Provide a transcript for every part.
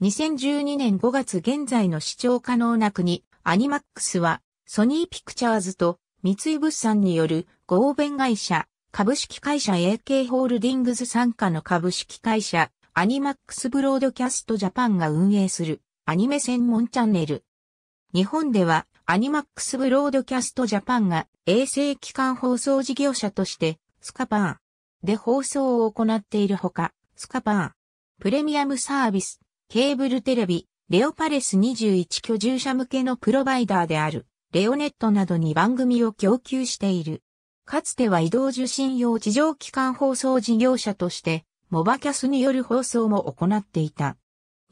2012年5月現在の視聴可能な国、アニマックスは、ソニーピクチャーズと三井物産による合弁会社、株式会社 AK ホールディングズ傘下の株式会社、アニマックスブロードキャストジャパンが運営するアニメ専門チャンネル。日本ではアニマックスブロードキャストジャパンが衛星機関放送事業者としてスカパーで放送を行っているほか、スカパープレミアムサービスケーブルテレビ、レオパレス21居住者向けのプロバイダーである、レオネットなどに番組を供給している。かつては移動受信用地上機関放送事業者として、モバキャスによる放送も行っていた。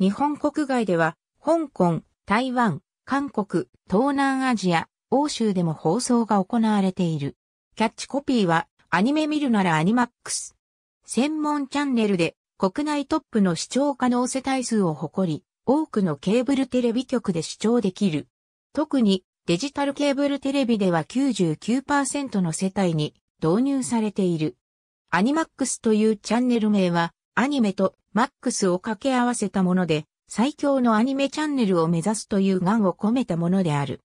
日本国外では、香港、台湾、韓国、東南アジア、欧州でも放送が行われている。キャッチコピーは、アニメ見るならアニマックス。専門チャンネルで国内トップの視聴可能世帯数を誇り、多くのケーブルテレビ局で視聴できる。特にデジタルケーブルテレビでは99%の世帯に導入されている。アニマックスというチャンネル名はアニメとマックスを掛け合わせたもので、最強のアニメチャンネルを目指すという願を込めたものである。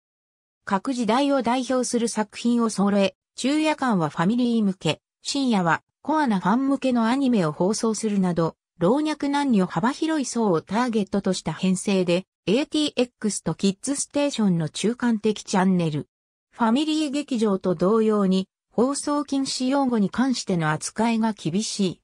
各時代を代表する作品を揃え、昼夜間はファミリー向け、深夜はコアなファン向けのアニメを放送するなど、老若男女幅広い層をターゲットとした編成で、ATX とキッズステーションの中間的チャンネル。ファミリー劇場と同様に、放送禁止用語に関しての扱いが厳しい。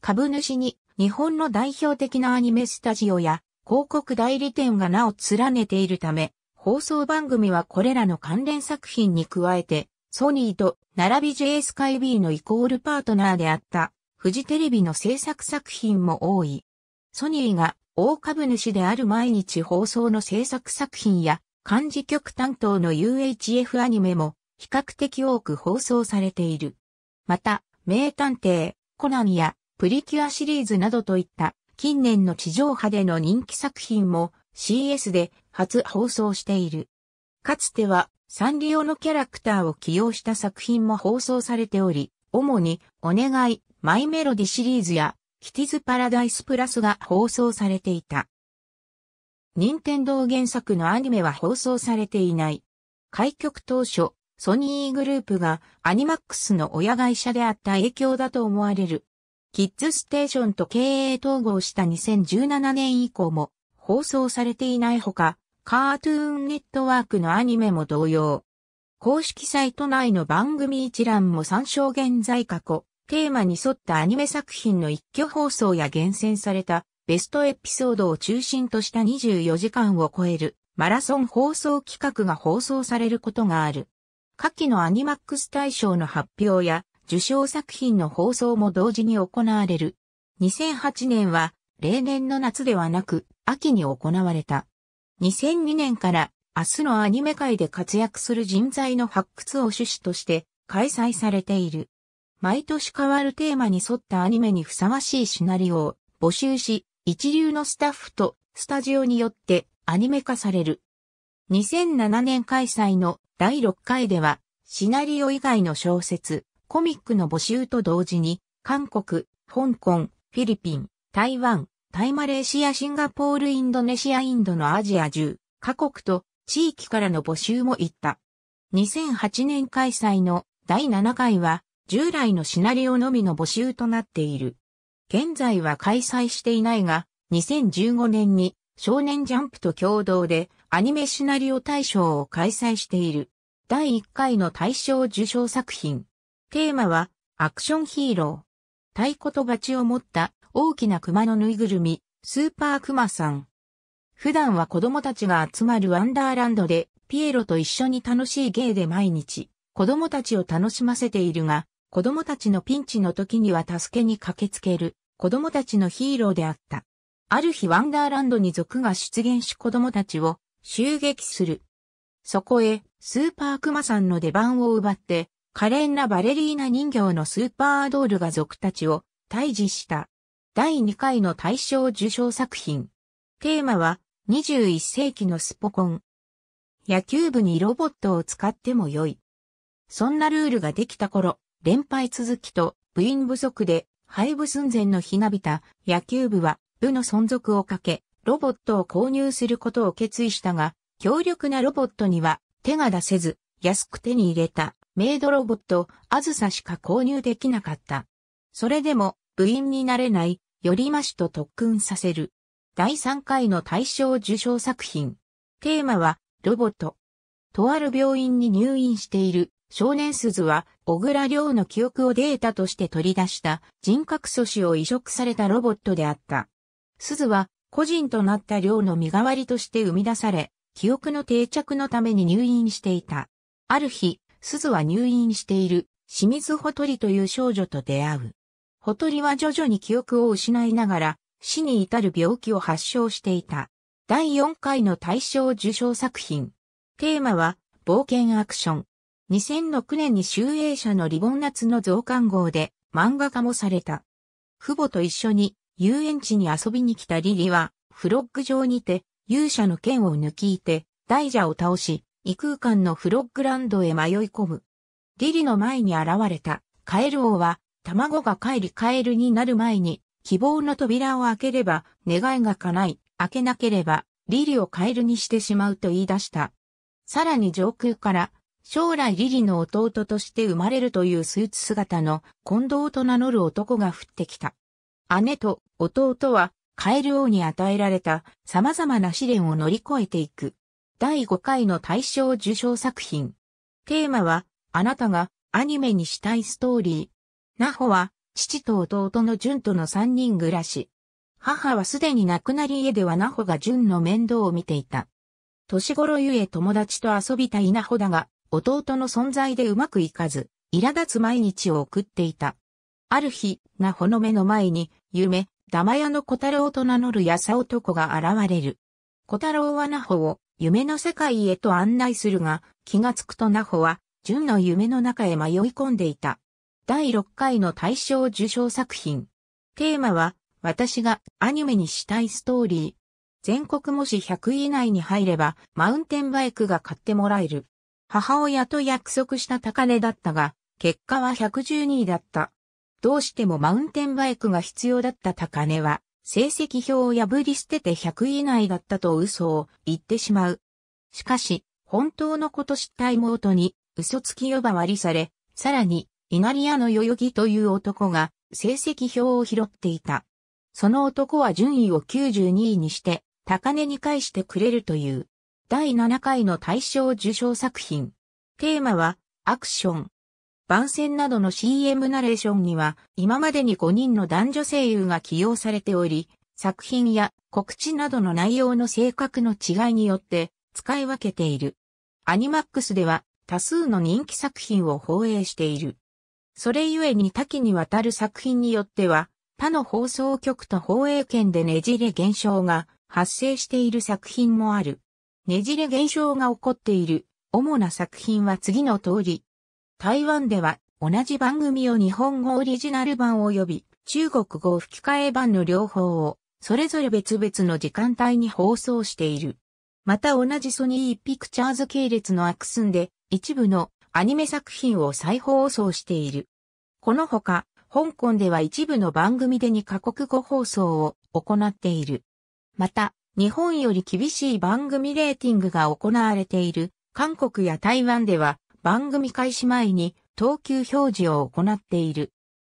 株主に日本の代表的なアニメスタジオや広告代理店が名を連ねているため、放送番組はこれらの関連作品に加えて、ソニーと並び J s k B のイコールパートナーであったフジテレビの制作作品も多い。ソニーが大株主である毎日放送の制作作品や漢字局担当の UHF アニメも比較的多く放送されている。また、名探偵、コナンやプリキュアシリーズなどといった近年の地上波での人気作品も CS で初放送している。かつてはサンリオのキャラクターを起用した作品も放送されており、主に、お願い、マイメロディシリーズや、キティズパラダイスプラスが放送されていた。任天堂原作のアニメは放送されていない。開局当初、ソニーグループがアニマックスの親会社であった影響だと思われる。キッズステーションと経営統合した2017年以降も放送されていないほか、カートゥーンネットワークのアニメも同様。公式サイト内の番組一覧も参照現在過去、テーマに沿ったアニメ作品の一挙放送や厳選されたベストエピソードを中心とした24時間を超えるマラソン放送企画が放送されることがある。下記のアニマックス大賞の発表や受賞作品の放送も同時に行われる。2008年は例年の夏ではなく秋に行われた。2002年から明日のアニメ界で活躍する人材の発掘を趣旨として開催されている。毎年変わるテーマに沿ったアニメにふさわしいシナリオを募集し、一流のスタッフとスタジオによってアニメ化される。2007年開催の第6回では、シナリオ以外の小説、コミックの募集と同時に、韓国、香港、フィリピン、台湾、タイマレーシア、シンガポール、インドネシア、インドのアジア10カ国と地域からの募集も行った。2008年開催の第7回は従来のシナリオのみの募集となっている。現在は開催していないが、2015年に少年ジャンプと共同でアニメシナリオ大賞を開催している。第1回の大賞受賞作品。テーマはアクションヒーロー。太鼓とバチを持った大きな熊のぬいぐるみ、スーパークマさん。普段は子供たちが集まるワンダーランドで、ピエロと一緒に楽しい芸で毎日、子供たちを楽しませているが、子供たちのピンチの時には助けに駆けつける、子供たちのヒーローであった。ある日ワンダーランドに族が出現し子供たちを襲撃する。そこへ、スーパークマさんの出番を奪って、可憐なバレリーナ人形のスーパードールが族たちを退治した。第2回の大賞受賞作品。テーマは、21世紀のスポコン。野球部にロボットを使っても良い。そんなルールができた頃、連敗続きと部員不足で廃部寸前のひなびた野球部は部の存続をかけ、ロボットを購入することを決意したが、強力なロボットには手が出せず、安く手に入れたメイドロボット、あずさしか購入できなかった。それでも部員になれないよりましと特訓させる。第3回の大賞受賞作品。テーマは、ロボット。とある病院に入院している少年鈴は、小倉良の記憶をデータとして取り出した人格素子を移植されたロボットであった。鈴は、個人となった良の身代わりとして生み出され、記憶の定着のために入院していた。ある日、鈴は入院している清水ほとりという少女と出会う。ほとりは徐々に記憶を失いながら、死に至る病気を発症していた。第4回の大賞受賞作品。テーマは、冒険アクション。2006年に集英社のリボン夏の増刊号で漫画化もされた。父母と一緒に遊園地に遊びに来たリリは、フロッグ場にて勇者の剣を抜きいて、大蛇を倒し、異空間のフロッグランドへ迷い込む。リリの前に現れたカエル王は卵が帰りカエルになる前に、希望の扉を開ければ、願いが叶い、開けなければ、リリをカエルにしてしまうと言い出した。さらに上空から、将来リリの弟として生まれるというスーツ姿の近藤と名乗る男が降ってきた。姉と弟はカエル王に与えられた様々な試練を乗り越えていく。第5回の大賞受賞作品。テーマは、あなたがアニメにしたいストーリー。ナホは、父と弟のンとの三人暮らし。母はすでに亡くなり家ではナホがンの面倒を見ていた。年頃ゆえ友達と遊びたいナホだが、弟の存在でうまくいかず、苛立つ毎日を送っていた。ある日、ナホの目の前に、夢、玉屋の小太郎と名乗るや男が現れる。小太郎はナホを、夢の世界へと案内するが、気がつくとナホは、純の夢の中へ迷い込んでいた。第6回の大賞受賞作品。テーマは、私がアニメにしたいストーリー。全国模試100位以内に入れば、マウンテンバイクが買ってもらえる。母親と約束した高値だったが、結果は112位だった。どうしてもマウンテンバイクが必要だった高値は、成績表を破り捨てて100位以内だったと嘘を言ってしまう。しかし、本当のこと知った妹に嘘つき呼ばわりされ、さらに稲荷屋の代々木という男が成績表を拾っていた。その男は順位を92位にして、高値に返してくれるという、第7回の大賞受賞作品。テーマは、アクション。番宣などの CM ナレーションには、今までに5人の男女声優が起用されており、作品や告知などの内容の性格の違いによって使い分けている。アニマックスでは多数の人気作品を放映している。それゆえに多岐にわたる作品によっては、他の放送局と放映権でねじれ現象が発生している作品もある。ねじれ現象が起こっている主な作品は次の通り。台湾では同じ番組を日本語オリジナル版及び中国語吹き替え版の両方をそれぞれ別々の時間帯に放送している。また同じソニーピクチャーズ系列のアクスンで一部のアニメ作品を再放送している。このほか、香港では一部の番組で2カ国語放送を行っている。また、日本より厳しい番組レーティングが行われている韓国や台湾では番組開始前に等級表示を行っている。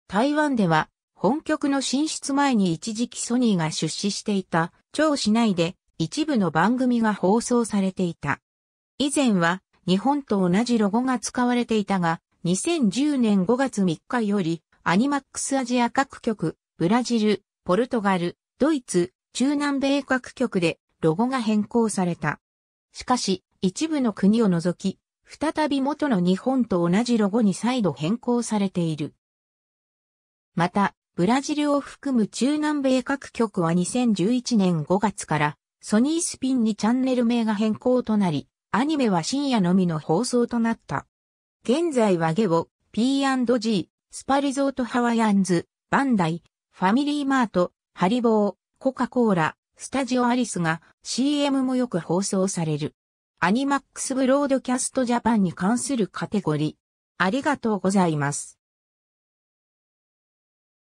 台湾では本局の進出前に一時期ソニーが出資していた超市内で一部の番組が放送されていた。以前は日本と同じロゴが使われていたが、2010年5月3日より、アニマックスアジア各局、ブラジル、ポルトガル、ドイツ、中南米各局でロゴが変更された。しかし、一部の国を除き、再び元の日本と同じロゴに再度変更されている。また、ブラジルを含む中南米各局は2011年5月からソニースピンにチャンネル名が変更となり、アニメは深夜のみの放送となった。現在はゲオ、P&G、スパリゾートハワイアンズ、バンダイ、ファミリーマート、ハリボー、コカ・コーラ、スタジオアリスが CM もよく放送される。アニマックスブロードキャストジャパンに関するカテゴリー。ありがとうございます。